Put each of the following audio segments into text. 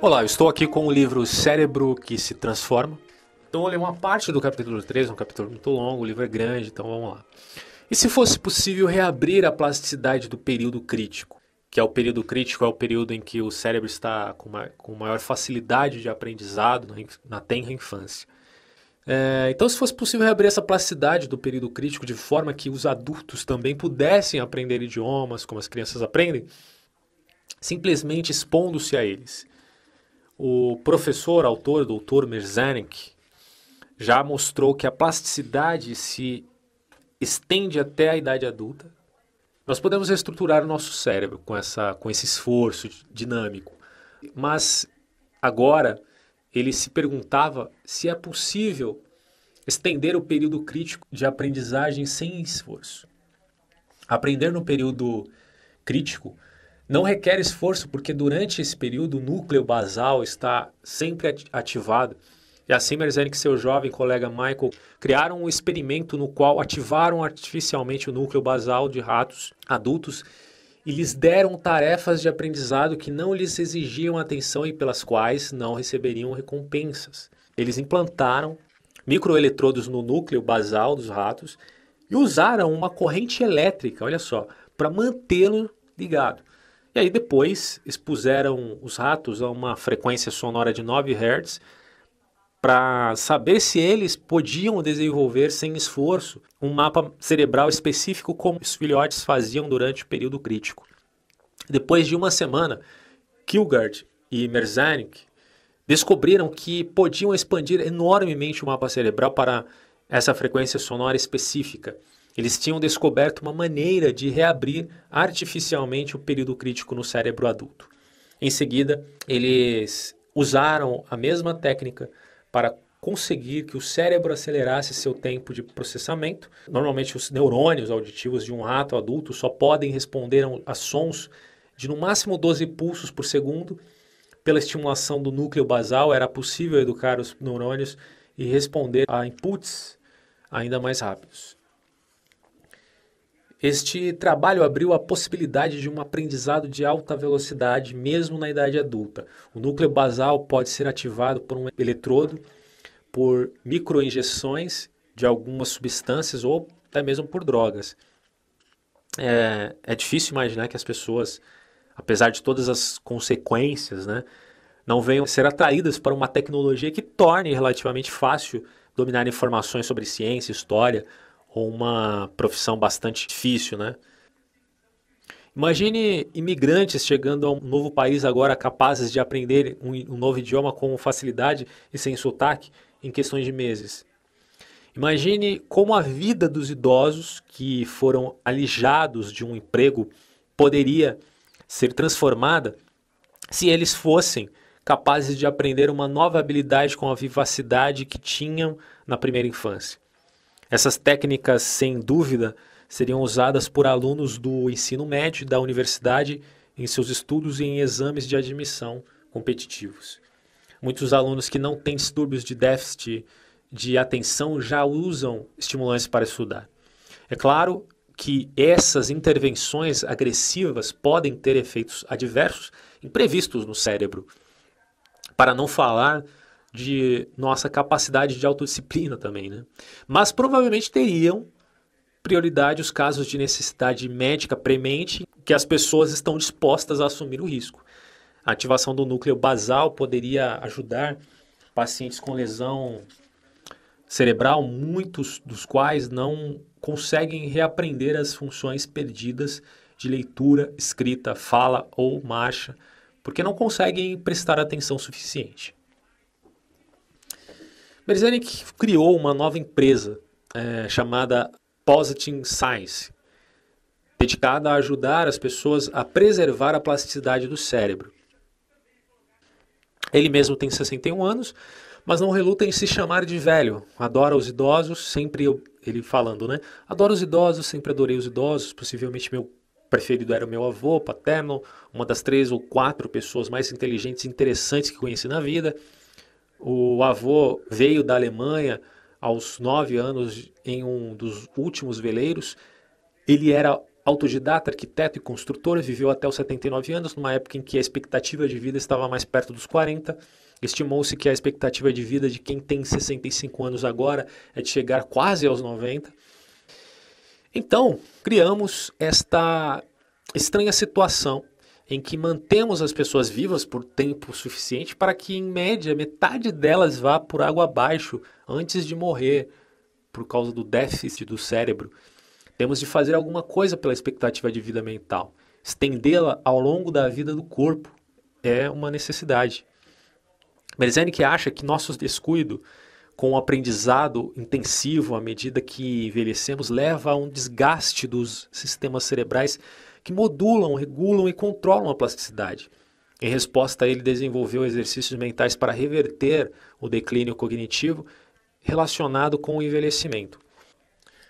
Olá, eu estou aqui com o livro Cérebro que se Transforma. Então, vou ler uma parte do capítulo 3, um capítulo muito longo, o livro é grande, então vamos lá. E se fosse possível reabrir a plasticidade do período crítico? Que é o período crítico, é o período em que o cérebro está com, com maior facilidade de aprendizado na tenra infância. É, então, se fosse possível reabrir essa plasticidade do período crítico de forma que os adultos também pudessem aprender idiomas, como as crianças aprendem, simplesmente expondo-se a eles o professor, autor, doutor Merzanik, já mostrou que a plasticidade se estende até a idade adulta. Nós podemos reestruturar o nosso cérebro com, essa, com esse esforço dinâmico, mas agora ele se perguntava se é possível estender o período crítico de aprendizagem sem esforço. Aprender no período crítico não requer esforço porque durante esse período o núcleo basal está sempre ativado. E assim Merzani e seu jovem colega Michael criaram um experimento no qual ativaram artificialmente o núcleo basal de ratos adultos e lhes deram tarefas de aprendizado que não lhes exigiam atenção e pelas quais não receberiam recompensas. Eles implantaram microeletrodos no núcleo basal dos ratos e usaram uma corrente elétrica, olha só, para mantê-lo ligado. E aí depois expuseram os ratos a uma frequência sonora de 9 Hz para saber se eles podiam desenvolver sem esforço um mapa cerebral específico como os filhotes faziam durante o período crítico. Depois de uma semana, Kilgard e Merzanik descobriram que podiam expandir enormemente o mapa cerebral para essa frequência sonora específica. Eles tinham descoberto uma maneira de reabrir artificialmente o período crítico no cérebro adulto. Em seguida, eles usaram a mesma técnica para conseguir que o cérebro acelerasse seu tempo de processamento. Normalmente, os neurônios auditivos de um rato adulto só podem responder a sons de no máximo 12 pulsos por segundo. Pela estimulação do núcleo basal, era possível educar os neurônios e responder a inputs ainda mais rápidos. Este trabalho abriu a possibilidade de um aprendizado de alta velocidade, mesmo na idade adulta. O núcleo basal pode ser ativado por um eletrodo, por microinjeções de algumas substâncias ou até mesmo por drogas. É, é difícil imaginar que as pessoas, apesar de todas as consequências, né, não venham a ser atraídas para uma tecnologia que torne relativamente fácil dominar informações sobre ciência, história, ou uma profissão bastante difícil, né? Imagine imigrantes chegando a um novo país agora capazes de aprender um, um novo idioma com facilidade e sem sotaque em questões de meses. Imagine como a vida dos idosos que foram alijados de um emprego poderia ser transformada se eles fossem capazes de aprender uma nova habilidade com a vivacidade que tinham na primeira infância. Essas técnicas, sem dúvida, seriam usadas por alunos do ensino médio e da universidade em seus estudos e em exames de admissão competitivos. Muitos alunos que não têm distúrbios de déficit de atenção já usam estimulantes para estudar. É claro que essas intervenções agressivas podem ter efeitos adversos imprevistos no cérebro. Para não falar de nossa capacidade de autodisciplina também, né? Mas provavelmente teriam prioridade os casos de necessidade médica premente que as pessoas estão dispostas a assumir o risco. A ativação do núcleo basal poderia ajudar pacientes com lesão cerebral, muitos dos quais não conseguem reaprender as funções perdidas de leitura, escrita, fala ou marcha, porque não conseguem prestar atenção suficiente. Merzenic criou uma nova empresa é, chamada Positing Science, dedicada a ajudar as pessoas a preservar a plasticidade do cérebro. Ele mesmo tem 61 anos, mas não reluta em se chamar de velho. Adora os idosos, sempre eu, ele falando, né? Adora os idosos, sempre adorei os idosos. Possivelmente meu preferido era o meu avô paterno, uma das três ou quatro pessoas mais inteligentes e interessantes que conheci na vida. O avô veio da Alemanha aos nove anos em um dos últimos veleiros. Ele era autodidata, arquiteto e construtor, viveu até os 79 anos, numa época em que a expectativa de vida estava mais perto dos 40. Estimou-se que a expectativa de vida de quem tem 65 anos agora é de chegar quase aos 90. Então, criamos esta estranha situação em que mantemos as pessoas vivas por tempo suficiente para que, em média, metade delas vá por água abaixo antes de morrer por causa do déficit do cérebro. Temos de fazer alguma coisa pela expectativa de vida mental. Estendê-la ao longo da vida do corpo é uma necessidade. Berzenic acha que nosso descuido com o aprendizado intensivo à medida que envelhecemos leva a um desgaste dos sistemas cerebrais que modulam, regulam e controlam a plasticidade. Em resposta, ele desenvolveu exercícios mentais para reverter o declínio cognitivo relacionado com o envelhecimento.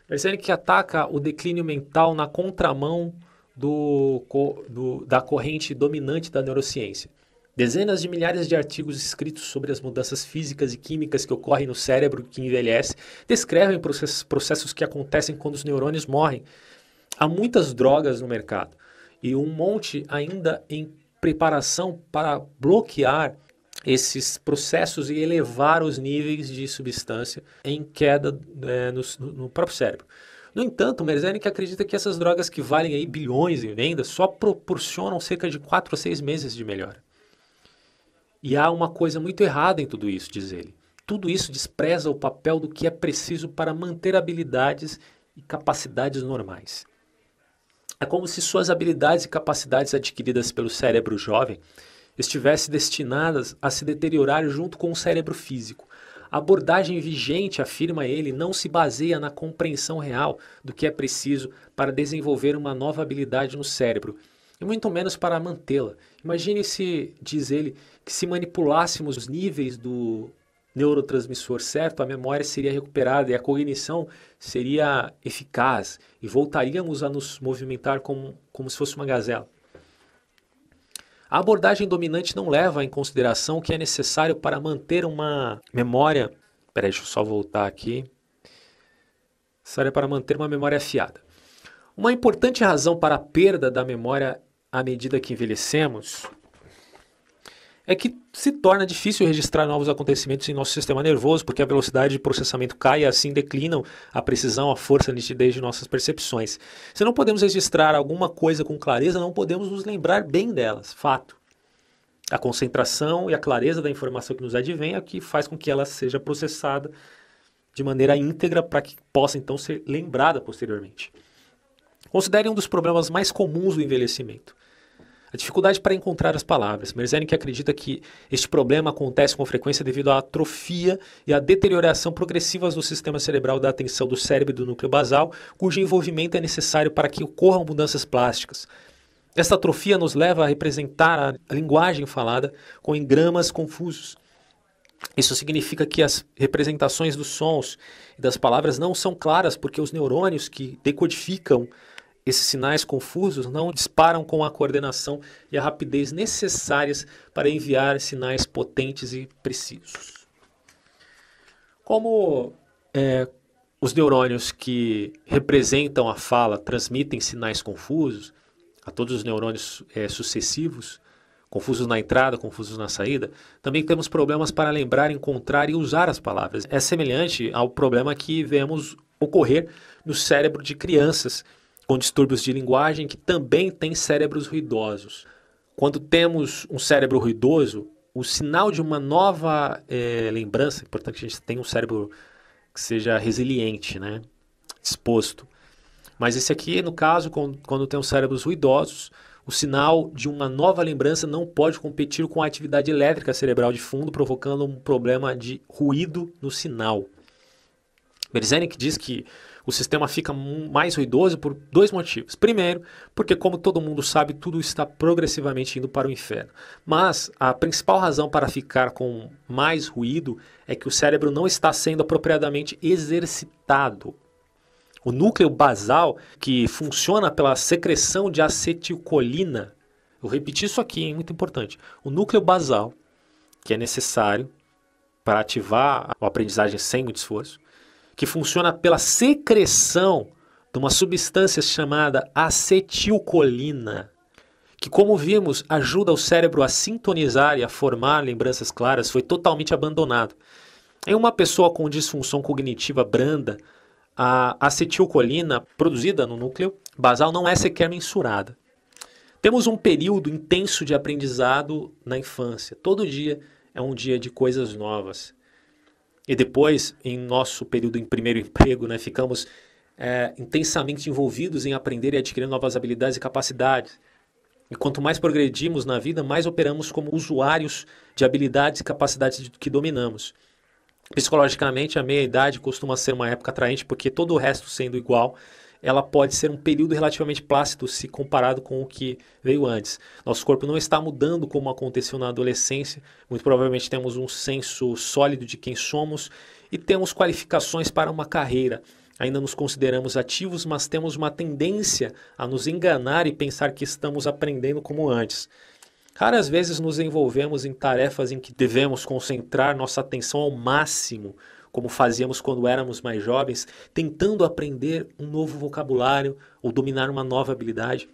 Percebe que ataca o declínio mental na contramão do, do, da corrente dominante da neurociência. Dezenas de milhares de artigos escritos sobre as mudanças físicas e químicas que ocorrem no cérebro que envelhece descrevem processos que acontecem quando os neurônios morrem, Há muitas drogas no mercado e um monte ainda em preparação para bloquear esses processos e elevar os níveis de substância em queda é, no, no, próprio cérebro. No entanto, Merzenic acredita que essas drogas que valem aí bilhões em vendas só proporcionam cerca de 4 a 6 meses de melhora. E há uma coisa muito errada em tudo isso, diz ele. Tudo isso despreza o papel do que é preciso para manter habilidades e capacidades normais. É como se suas habilidades e capacidades adquiridas pelo cérebro jovem estivessem destinadas a se deteriorar junto com o cérebro físico. A abordagem vigente, afirma ele, não se baseia na compreensão real do que é preciso para desenvolver uma nova habilidade no cérebro, e muito menos para mantê-la. Imagine se, diz ele, que se manipulássemos os níveis do neurotransmissor certo, a memória seria recuperada e a cognição seria eficaz e voltaríamos a nos movimentar como, como se fosse uma gazela. A abordagem dominante não leva em consideração o que é necessário para manter uma memória. Peraí, deixa eu só voltar aqui. Necessário para manter uma memória afiada. Uma importante razão para a perda da memória à medida que envelhecemos é que se torna difícil registrar novos acontecimentos em nosso sistema nervoso, porque a velocidade de processamento cai e assim declinam a precisão, a força, a nitidez de nossas percepções. Se não podemos registrar alguma coisa com clareza, não podemos nos lembrar bem delas, fato. A concentração e a clareza da informação que nos advém é o que faz com que ela seja processada de maneira íntegra para que possa então ser lembrada posteriormente. Considere um dos problemas mais comuns do envelhecimento. A dificuldade para encontrar as palavras. Merzenic acredita que este problema acontece com frequência devido à atrofia e à deterioração progressivas do sistema cerebral da atenção do cérebro e do núcleo basal, cujo envolvimento é necessário para que ocorram mudanças plásticas. Esta atrofia nos leva a representar a linguagem falada com engramas confusos. Isso significa que as representações dos sons e das palavras não são claras porque os neurônios que decodificam esses sinais confusos não disparam com a coordenação e a rapidez necessárias para enviar sinais potentes e precisos. Como é, os neurônios que representam a fala transmitem sinais confusos a todos os neurônios é, sucessivos, confusos na entrada, confusos na saída, também temos problemas para lembrar, encontrar e usar as palavras. É semelhante ao problema que vemos ocorrer no cérebro de crianças com distúrbios de linguagem que também têm cérebros ruidosos. Quando temos um cérebro ruidoso, o sinal de uma nova é, lembrança, importante que a gente tenha um cérebro que seja resiliente, né? disposto. Mas esse aqui, no caso, quando, quando cérebros ruidosos, o sinal de uma nova lembrança não pode competir com a atividade elétrica cerebral de fundo, provocando um problema de ruído no sinal. Berzenik diz que o sistema fica mais ruidoso por dois motivos. Primeiro, porque, como todo mundo sabe, tudo está progressivamente indo para o inferno. Mas a principal razão para ficar com mais ruído é que o cérebro não está sendo apropriadamente exercitado. O núcleo basal, que funciona pela secreção de acetilcolina, vou repetir isso aqui, é muito importante. O núcleo basal, que é necessário para ativar a aprendizagem sem muito esforço, que funciona pela secreção de uma substância chamada acetilcolina, que, como vimos, ajuda o cérebro a sintonizar e a formar lembranças claras, foi totalmente abandonado. Em uma pessoa com disfunção cognitiva branda, a acetilcolina produzida no núcleo basal não é sequer mensurada. Temos um período intenso de aprendizado na infância. Todo dia é um dia de coisas novas. E depois, em nosso período em primeiro emprego, né, ficamos é, intensamente envolvidos em aprender e adquirir novas habilidades e capacidades. E quanto mais progredimos na vida, mais operamos como usuários de habilidades e capacidades que dominamos. Psicologicamente, a meia-idade costuma ser uma época atraente porque todo o resto sendo igual, ela pode ser um período relativamente plácido se comparado com o que veio antes. Nosso corpo não está mudando como aconteceu na adolescência, muito provavelmente temos um senso sólido de quem somos e temos qualificações para uma carreira. Ainda nos consideramos ativos, mas temos uma tendência a nos enganar e pensar que estamos aprendendo como antes. Raras vezes nos envolvemos em tarefas em que devemos concentrar nossa atenção ao máximo como fazíamos quando éramos mais jovens, tentando aprender um novo vocabulário ou dominar uma nova habilidade.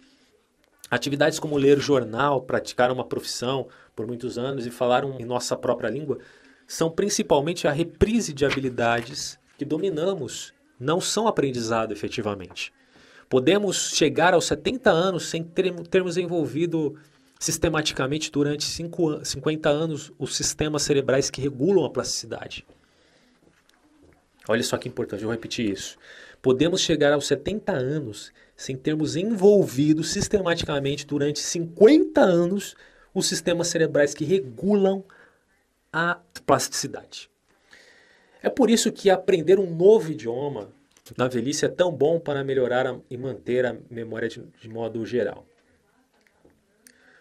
Atividades como ler jornal, praticar uma profissão por muitos anos e falar em nossa própria língua são principalmente a reprise de habilidades que dominamos, não são aprendizado efetivamente. Podemos chegar aos 70 anos sem termos envolvido sistematicamente durante 50 anos os sistemas cerebrais que regulam a plasticidade. Olha só que importante, eu vou repetir isso. Podemos chegar aos 70 anos sem termos envolvido sistematicamente durante 50 anos os sistemas cerebrais que regulam a plasticidade. É por isso que aprender um novo idioma na velhice é tão bom para melhorar a, e manter a memória de, de modo geral.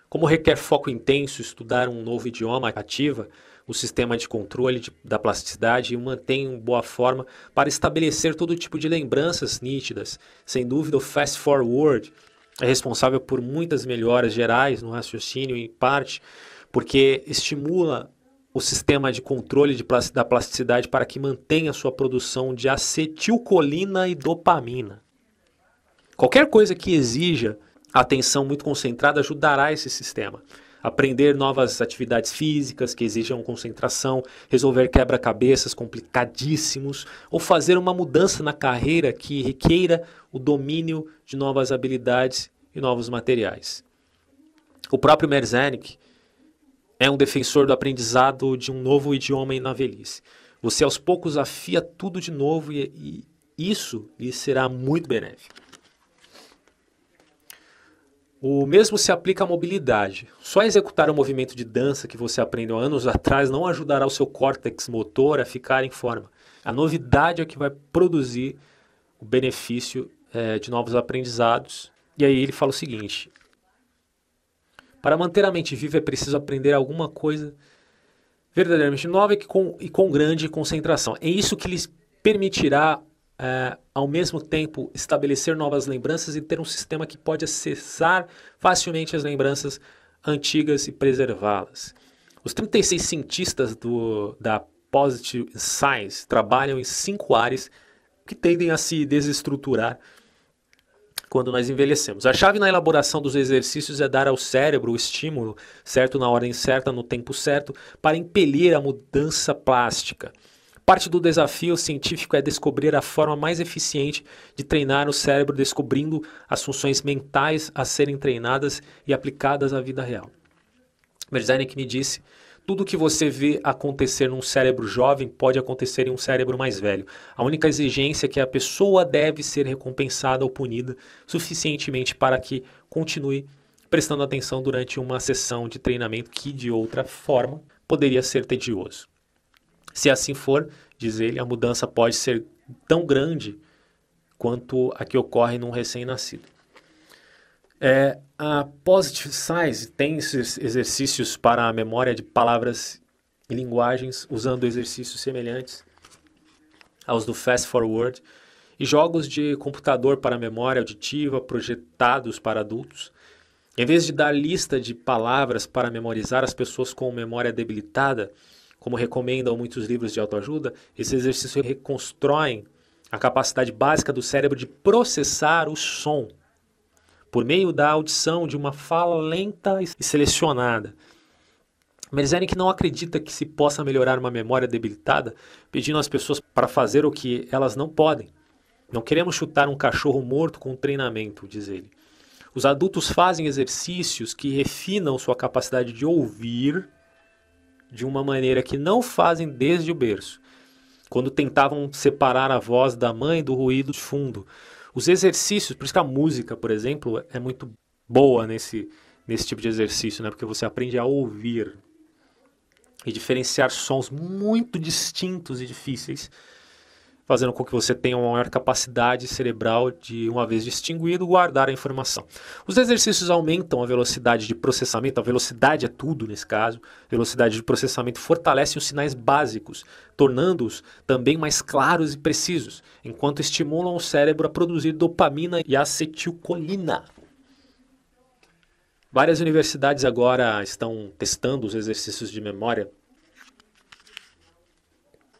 Como requer foco intenso estudar um novo idioma ativa, o sistema de controle de, da plasticidade e mantém boa forma para estabelecer todo tipo de lembranças nítidas. Sem dúvida, o fast forward é responsável por muitas melhoras gerais no raciocínio, em parte porque estimula o sistema de controle de da plasticidade para que mantenha sua produção de acetilcolina e dopamina. Qualquer coisa que exija atenção muito concentrada ajudará esse sistema aprender novas atividades físicas que exijam concentração, resolver quebra-cabeças complicadíssimos ou fazer uma mudança na carreira que requeira o domínio de novas habilidades e novos materiais. O próprio Merzenich é um defensor do aprendizado de um novo idioma na velhice. Você aos poucos afia tudo de novo e, e isso lhe será muito benéfico. O mesmo se aplica à mobilidade. Só executar o movimento de dança que você aprendeu anos atrás não ajudará o seu córtex motor a ficar em forma. A novidade é que vai produzir o benefício é, de novos aprendizados. E aí ele fala o seguinte: para manter a mente viva é preciso aprender alguma coisa verdadeiramente nova e com, e com grande concentração. É isso que lhes permitirá é, ao mesmo tempo estabelecer novas lembranças e ter um sistema que pode acessar facilmente as lembranças antigas e preservá-las. Os 36 cientistas do, da Positive Science trabalham em cinco áreas que tendem a se desestruturar quando nós envelhecemos. A chave na elaboração dos exercícios é dar ao cérebro o estímulo certo na ordem certa, no tempo certo, para impelir a mudança plástica. Parte do desafio científico é descobrir a forma mais eficiente de treinar o cérebro, descobrindo as funções mentais a serem treinadas e aplicadas à vida real. Berdzanek me disse tudo o que você vê acontecer num cérebro jovem pode acontecer em um cérebro mais velho. A única exigência é que a pessoa deve ser recompensada ou punida suficientemente para que continue prestando atenção durante uma sessão de treinamento que, de outra forma, poderia ser tedioso. Se assim for, diz ele, a mudança pode ser tão grande quanto a que ocorre num recém-nascido. É, a Positive Size tem exercícios para a memória de palavras e linguagens usando exercícios semelhantes aos do Fast Forward e jogos de computador para memória auditiva projetados para adultos. Em vez de dar lista de palavras para memorizar as pessoas com memória debilitada, como recomendam muitos livros de autoajuda, esse exercício reconstrói a capacidade básica do cérebro de processar o som por meio da audição de uma fala lenta e selecionada. Merzenic não acredita que se possa melhorar uma memória debilitada pedindo às pessoas para fazer o que elas não podem. Não queremos chutar um cachorro morto com treinamento, diz ele. Os adultos fazem exercícios que refinam sua capacidade de ouvir de uma maneira que não fazem desde o berço, quando tentavam separar a voz da mãe do ruído de fundo. Os exercícios, por isso que a música, por exemplo, é muito boa nesse, nesse tipo de exercício, né? porque você aprende a ouvir e diferenciar sons muito distintos e difíceis fazendo com que você tenha uma maior capacidade cerebral de, uma vez distinguido, guardar a informação. Os exercícios aumentam a velocidade de processamento, a velocidade é tudo nesse caso, velocidade de processamento fortalece os sinais básicos, tornando-os também mais claros e precisos, enquanto estimulam o cérebro a produzir dopamina e acetilcolina. Várias universidades agora estão testando os exercícios de memória.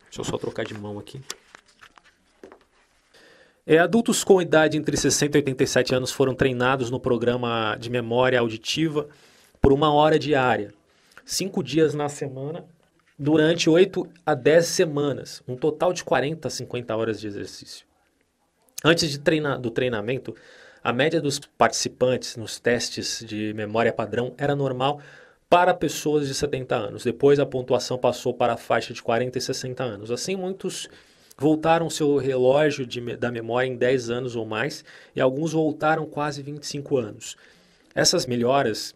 Deixa eu só trocar de mão aqui. É, adultos com idade entre 60 e 87 anos foram treinados no programa de memória auditiva por uma hora diária, cinco dias na semana, durante 8 a 10 semanas, um total de 40 a 50 horas de exercício. Antes de treinar, do treinamento, a média dos participantes nos testes de memória padrão era normal para pessoas de 70 anos. Depois, a pontuação passou para a faixa de 40 e 60 anos. Assim, muitos voltaram seu relógio de, da memória em 10 anos ou mais e alguns voltaram quase 25 anos. Essas melhoras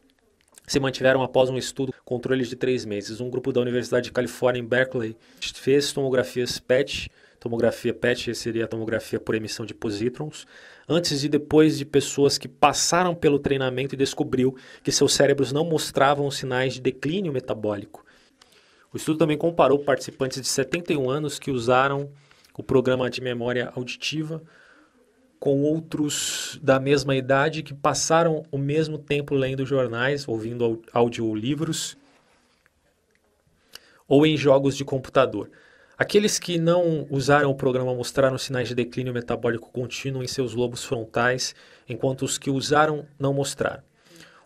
se mantiveram após um estudo controle de três meses. Um grupo da Universidade de Califórnia em Berkeley fez tomografias PET. Tomografia PET seria a tomografia por emissão de positrons, antes e depois de pessoas que passaram pelo treinamento e descobriu que seus cérebros não mostravam sinais de declínio metabólico. O estudo também comparou participantes de 71 anos que usaram o programa de memória auditiva com outros da mesma idade que passaram o mesmo tempo lendo jornais, ouvindo audiolivros ou em jogos de computador. Aqueles que não usaram o programa mostraram sinais de declínio metabólico contínuo em seus lobos frontais, enquanto os que usaram não mostraram.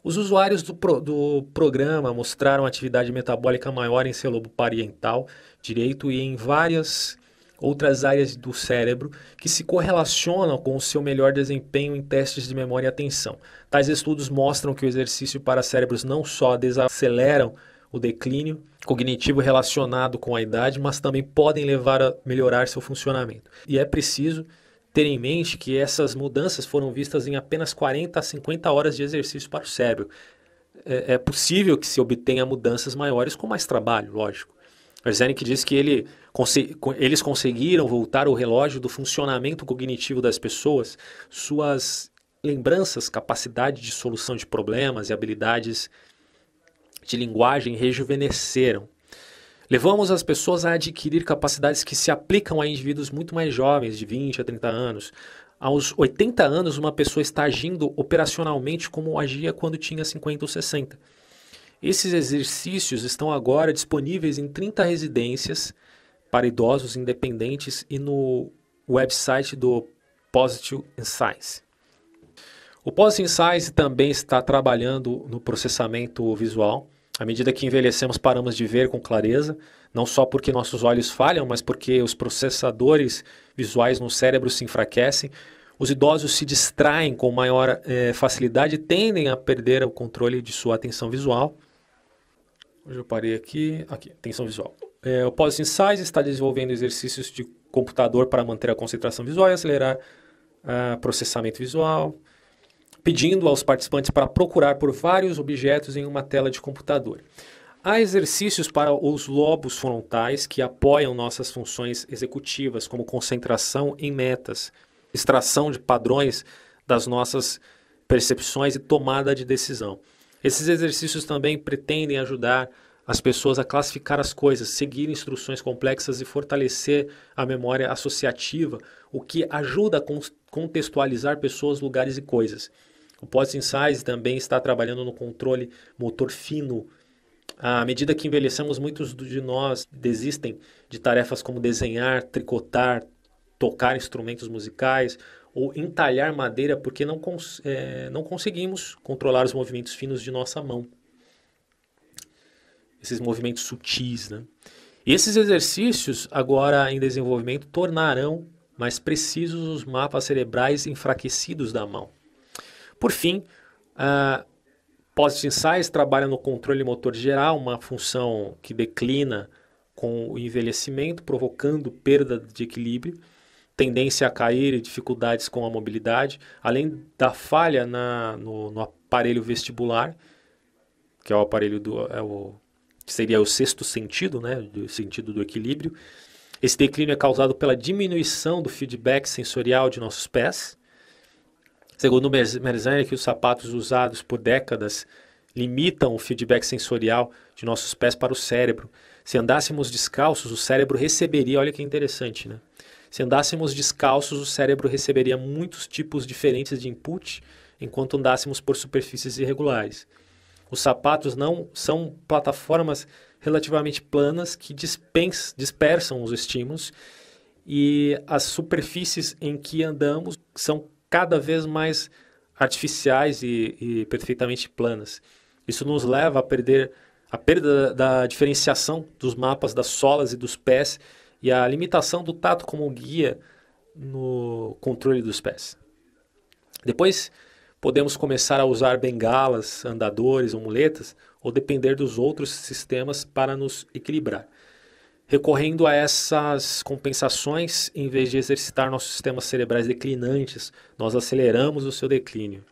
Os usuários do, pro, do programa mostraram atividade metabólica maior em seu lobo parietal direito e em várias outras áreas do cérebro que se correlacionam com o seu melhor desempenho em testes de memória e atenção. Tais estudos mostram que o exercício para cérebros não só desaceleram o declínio cognitivo relacionado com a idade, mas também podem levar a melhorar seu funcionamento. E é preciso ter em mente que essas mudanças foram vistas em apenas 40 a 50 horas de exercício para o cérebro. É, é possível que se obtenha mudanças maiores com mais trabalho, lógico. Wernicke diz que ele, eles conseguiram voltar o relógio do funcionamento cognitivo das pessoas, suas lembranças, capacidade de solução de problemas e habilidades de linguagem rejuvenesceram. Levamos as pessoas a adquirir capacidades que se aplicam a indivíduos muito mais jovens, de 20 a 30 anos. Aos 80 anos, uma pessoa está agindo operacionalmente como agia quando tinha 50 ou 60. Esses exercícios estão agora disponíveis em 30 residências para idosos independentes e no website do Positive Insights. O Positive Insights também está trabalhando no processamento visual. À medida que envelhecemos, paramos de ver com clareza, não só porque nossos olhos falham, mas porque os processadores visuais no cérebro se enfraquecem. Os idosos se distraem com maior eh, facilidade e tendem a perder o controle de sua atenção visual. Hoje eu parei aqui. Aqui, atenção visual. É, o Policy Insights está desenvolvendo exercícios de computador para manter a concentração visual e acelerar uh, processamento visual, pedindo aos participantes para procurar por vários objetos em uma tela de computador. Há exercícios para os lobos frontais que apoiam nossas funções executivas, como concentração em metas, extração de padrões das nossas percepções e tomada de decisão. Esses exercícios também pretendem ajudar as pessoas a classificar as coisas, seguir instruções complexas e fortalecer a memória associativa, o que ajuda a contextualizar pessoas, lugares e coisas. O pós-insights também está trabalhando no controle motor fino. À medida que envelhecemos, muitos de nós desistem de tarefas como desenhar, tricotar, tocar instrumentos musicais ou entalhar madeira porque não, cons é, não conseguimos controlar os movimentos finos de nossa mão. Esses movimentos sutis, né? E esses exercícios, agora em desenvolvimento, tornarão mais precisos os mapas cerebrais enfraquecidos da mão. Por fim, a Positive Insights trabalha no controle motor geral, uma função que declina com o envelhecimento, provocando perda de equilíbrio tendência a cair e dificuldades com a mobilidade, além da falha na, no, no aparelho vestibular, que é o aparelho do é o, que seria o sexto sentido, né, do sentido do equilíbrio. Esse declínio é causado pela diminuição do feedback sensorial de nossos pés. Segundo Merzani, que os sapatos usados por décadas limitam o feedback sensorial de nossos pés para o cérebro. Se andássemos descalços, o cérebro receberia, olha que interessante, né? Se andássemos descalços, o cérebro receberia muitos tipos diferentes de input, enquanto andássemos por superfícies irregulares. Os sapatos não são plataformas relativamente planas que dispersam os estímulos e as superfícies em que andamos são cada vez mais artificiais e, e perfeitamente planas. Isso nos leva a perder a perda da diferenciação dos mapas das solas e dos pés e a limitação do tato como guia no controle dos pés. Depois, podemos começar a usar bengalas, andadores ou muletas, ou depender dos outros sistemas para nos equilibrar. Recorrendo a essas compensações, em vez de exercitar nossos sistemas cerebrais declinantes, nós aceleramos o seu declínio.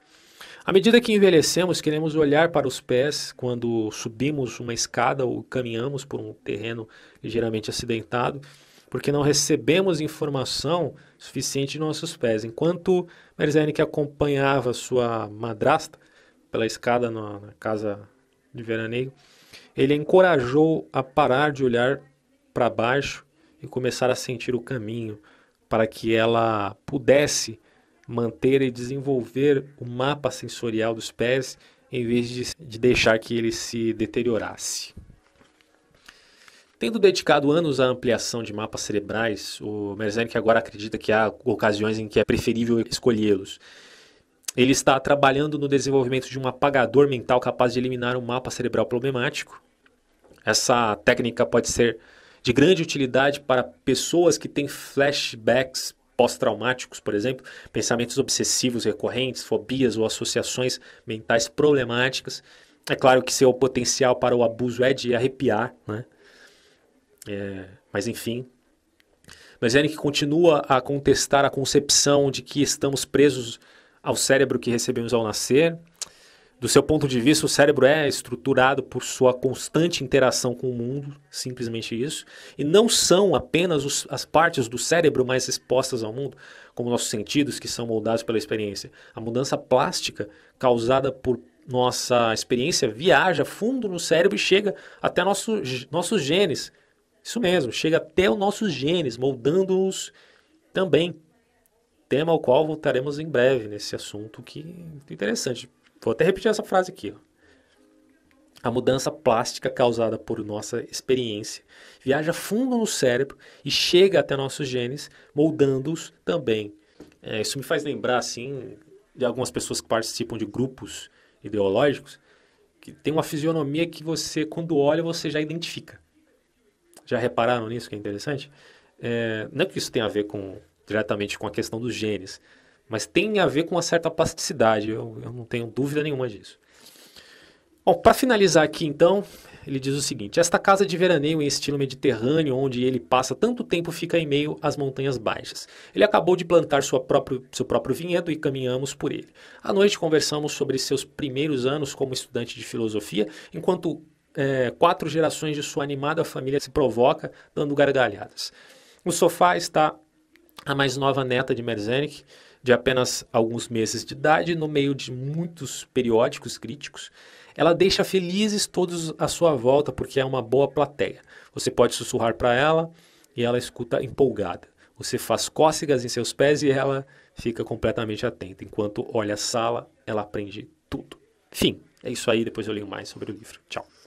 À medida que envelhecemos, queremos olhar para os pés quando subimos uma escada ou caminhamos por um terreno ligeiramente acidentado, porque não recebemos informação suficiente de nossos pés. Enquanto Merzene, que acompanhava sua madrasta pela escada na, na casa de veraneio, ele a encorajou a parar de olhar para baixo e começar a sentir o caminho para que ela pudesse manter e desenvolver o mapa sensorial dos pés em vez de, de deixar que ele se deteriorasse. Tendo dedicado anos à ampliação de mapas cerebrais, o Merzenic agora acredita que há ocasiões em que é preferível escolhê-los. Ele está trabalhando no desenvolvimento de um apagador mental capaz de eliminar um mapa cerebral problemático. Essa técnica pode ser de grande utilidade para pessoas que têm flashbacks pós-traumáticos, por exemplo, pensamentos obsessivos recorrentes, fobias ou associações mentais problemáticas. É claro que seu potencial para o abuso é de arrepiar, né? É, mas enfim. Mas Eric continua a contestar a concepção de que estamos presos ao cérebro que recebemos ao nascer, do seu ponto de vista, o cérebro é estruturado por sua constante interação com o mundo, simplesmente isso. E não são apenas os, as partes do cérebro mais expostas ao mundo, como nossos sentidos, que são moldados pela experiência. A mudança plástica causada por nossa experiência viaja fundo no cérebro e chega até nosso, nossos genes. Isso mesmo, chega até os nossos genes, moldando-os também. Tema ao qual voltaremos em breve nesse assunto que é interessante Vou até repetir essa frase aqui. A mudança plástica causada por nossa experiência viaja fundo no cérebro e chega até nossos genes, moldando-os também. É, isso me faz lembrar, assim, de algumas pessoas que participam de grupos ideológicos, que tem uma fisionomia que você, quando olha, você já identifica. Já repararam nisso, que é interessante? É, não é que isso tenha a ver com, diretamente com a questão dos genes, mas tem a ver com uma certa plasticidade, eu, eu não tenho dúvida nenhuma disso. Bom, para finalizar aqui então, ele diz o seguinte: Esta casa de veraneio em estilo mediterrâneo, onde ele passa tanto tempo, fica em meio às montanhas baixas. Ele acabou de plantar próprio, seu próprio vinhedo e caminhamos por ele. À noite conversamos sobre seus primeiros anos como estudante de filosofia, enquanto é, quatro gerações de sua animada família se provoca, dando gargalhadas. No sofá está a mais nova neta de Merzenich de apenas alguns meses de idade, no meio de muitos periódicos críticos. Ela deixa felizes todos à sua volta porque é uma boa plateia. Você pode sussurrar para ela e ela escuta empolgada. Você faz cócegas em seus pés e ela fica completamente atenta. Enquanto olha a sala, ela aprende tudo. Fim, é isso aí. Depois eu leio mais sobre o livro. Tchau.